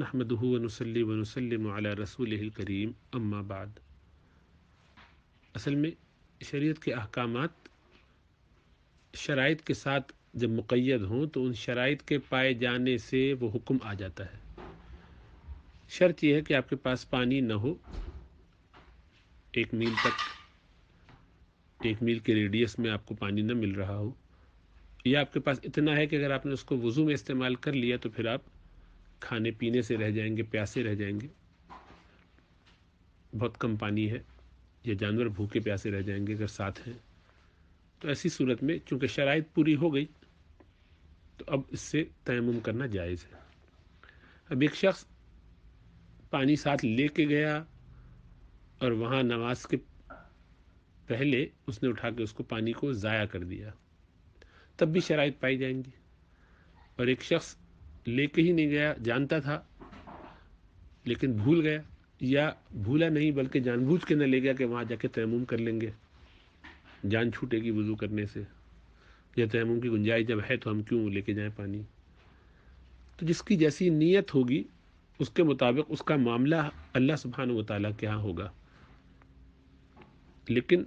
नहमदूनसली वनसलम रसूल करीम अम्माबाद असल में शरीयत के अहकाम शराइ के साथ जब मुक़ैद हों तो उन शराइ के पाए जाने से वो हुक्म आ जाता है शर्त यह है कि आपके पास पानी न हो एक मील तक एक मील के रेडियस में आपको पानी न मिल रहा हो या आपके पास इतना है कि अगर आपने उसको वज़ू में इस्तेमाल कर लिया तो फिर आप खाने पीने से रह जाएंगे प्यासे रह जाएंगे बहुत कम पानी है या जानवर भूखे प्यासे रह जाएंगे अगर साथ हैं तो ऐसी सूरत में चूँकि शराइ पूरी हो गई तो अब इससे तयम करना जायज़ है अब एक शख्स पानी साथ ले के गया और वहाँ नमाज के पहले उसने उठा के उसको पानी को ज़ाया कर दिया तब भी शराइ पाई जाएंगी और एक शख्स लेके ही नहीं गया जानता था लेकिन भूल गया या भूला नहीं बल्कि जानबूझ के न ले गया कि वहाँ जाके तैमूम कर लेंगे जान छूटेगी वज़ू करने से या तैमूम की गुंजाइश जब है तो हम क्यों लेके जाएं पानी तो जिसकी जैसी नीयत होगी उसके मुताबिक उसका मामला अल्लाह सुबहान वाली के यहाँ होगा लेकिन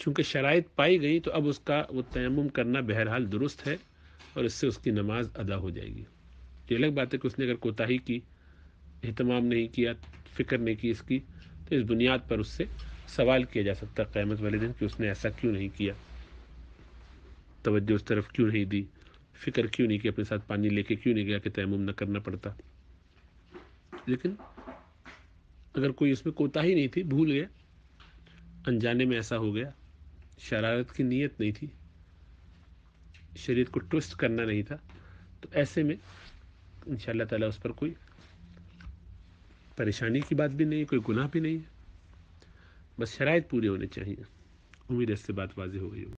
चूंकि शराइ पाई गई तो अब उसका वो तयम करना बहरहाल दुरुस्त है और इससे उसकी नमाज अदा हो जाएगी तो ये अलग बात है कि उसने अगर कोताही की अहतमाम नहीं किया फ़िक्र नहीं की इसकी तो इस बुनियाद पर उससे सवाल किया जा सकता है क़्यामत वाले दिन कि उसने ऐसा क्यों नहीं किया तोज्जो उस तरफ क्यों नहीं दी फ़िक्र क्यों नहीं की अपने साथ पानी लेके क्यों नहीं गया कि तयम न करना पड़ता लेकिन अगर कोई उसमें कोताही नहीं थी भूल गया अनजाने में ऐसा हो गया शरारत की नीयत नहीं थी शरीर को ट्विस्ट करना नहीं था तो ऐसे में इन ताला उस पर कोई परेशानी की बात भी नहीं कोई गुनाह भी नहीं है बस शराइ पूरी होनी चाहिए उम्मीद इससे बात वाजी हो गई